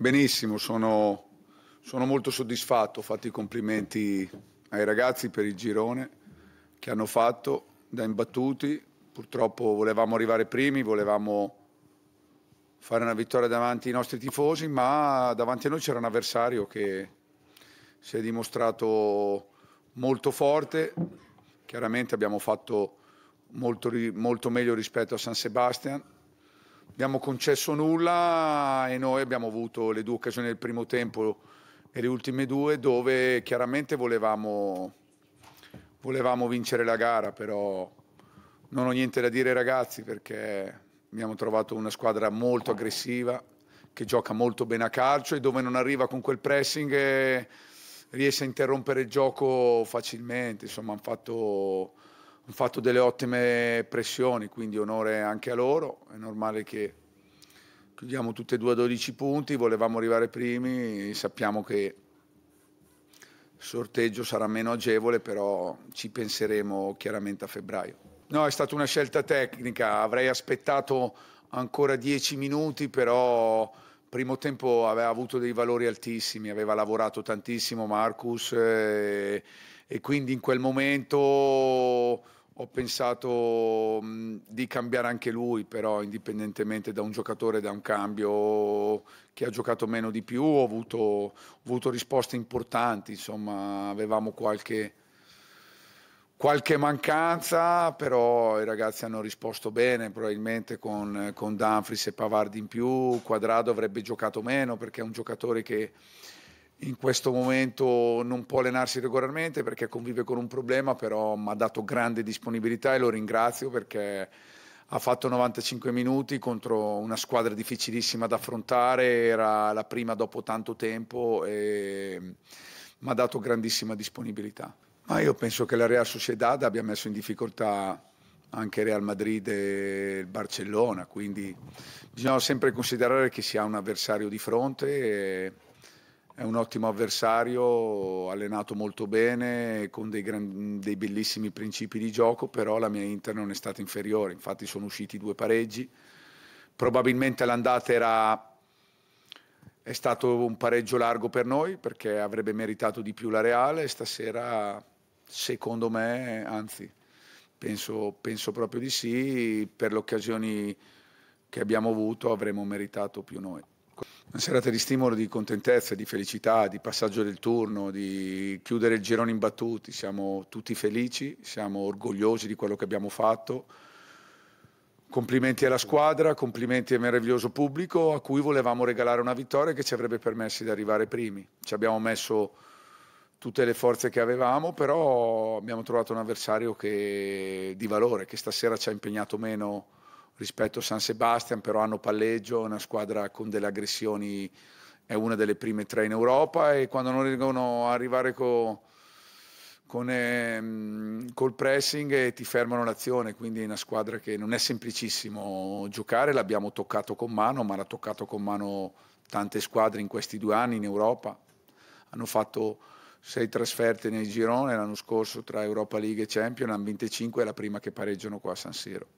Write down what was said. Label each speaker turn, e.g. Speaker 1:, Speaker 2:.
Speaker 1: Benissimo, sono, sono molto soddisfatto, ho fatto i complimenti ai ragazzi per il girone che hanno fatto da imbattuti, purtroppo volevamo arrivare primi, volevamo fare una vittoria davanti ai nostri tifosi, ma davanti a noi c'era un avversario che si è dimostrato molto forte, chiaramente abbiamo fatto molto, molto meglio rispetto a San Sebastian, abbiamo concesso nulla e noi abbiamo avuto le due occasioni del primo tempo e le ultime due dove chiaramente volevamo, volevamo vincere la gara, però non ho niente da dire ai ragazzi perché abbiamo trovato una squadra molto aggressiva che gioca molto bene a calcio e dove non arriva con quel pressing riesce a interrompere il gioco facilmente, insomma hanno fatto hanno fatto delle ottime pressioni, quindi onore anche a loro. È normale che chiudiamo tutte e due a 12 punti, volevamo arrivare primi, sappiamo che il sorteggio sarà meno agevole, però ci penseremo chiaramente a febbraio. No, è stata una scelta tecnica, avrei aspettato ancora 10 minuti, però primo tempo aveva avuto dei valori altissimi, aveva lavorato tantissimo Marcus e, eh, e quindi in quel momento ho pensato mh, mm, di cambiare anche lui, però indipendentemente da un giocatore, da un cambio, che ha giocato meno di più, ho avuto, ho avuto risposte importanti, insomma avevamo qualche, qualche, mancanza, però i ragazzi hanno risposto bene, probabilmente con, con Danfris e Pavardi in più, Quadrado avrebbe giocato meno perché è un giocatore che in questo momento non può allenarsi regolarmente perché convive con un problema, però mi ha dato grande disponibilità e lo ringrazio perché ha fatto 95 minuti contro una squadra difficilissima da affrontare, era la prima dopo tanto tempo e mi ha dato grandissima disponibilità. Ma io penso che la Real Sociedad abbia messo in difficoltà anche Real Madrid e Barcellona, quindi bisogna sempre considerare che si ha un avversario di fronte. È un ottimo avversario, allenato molto bene, con dei, gran, dei bellissimi principi di gioco, però la mia Inter non è stata inferiore, infatti sono usciti due pareggi. Probabilmente l'andata era è stato un pareggio largo per noi perché avrebbe meritato di più la Reale stasera, secondo me, anzi, penso, penso proprio di sì, per le occasioni che abbiamo avuto avremmo meritato più noi. Una serata di stimolo, di contentezza, di felicità, di passaggio del turno, di chiudere il girone imbattuti. Siamo tutti felici, siamo orgogliosi di quello che abbiamo fatto. Complimenti alla squadra, complimenti al meraviglioso pubblico a cui volevamo regalare una vittoria che ci avrebbe permesso di arrivare primi. Ci abbiamo messo tutte le forze che avevamo, però abbiamo trovato un avversario che, di valore, che stasera ci ha impegnato meno rispetto a San Sebastian, però hanno palleggio, una squadra con delle aggressioni, è una delle prime tre in Europa e quando non riescono a arrivare co, con, ehm, col pressing eh, ti fermano l'azione, quindi è una squadra che non è semplicissimo giocare, l'abbiamo toccato con mano, ma l'ha toccato con mano tante squadre in questi due anni in Europa, hanno fatto sei trasferte nei gironi l'anno scorso tra Europa League e Champions, hanno 25 cinque, è la prima che pareggiano qua a San Siro.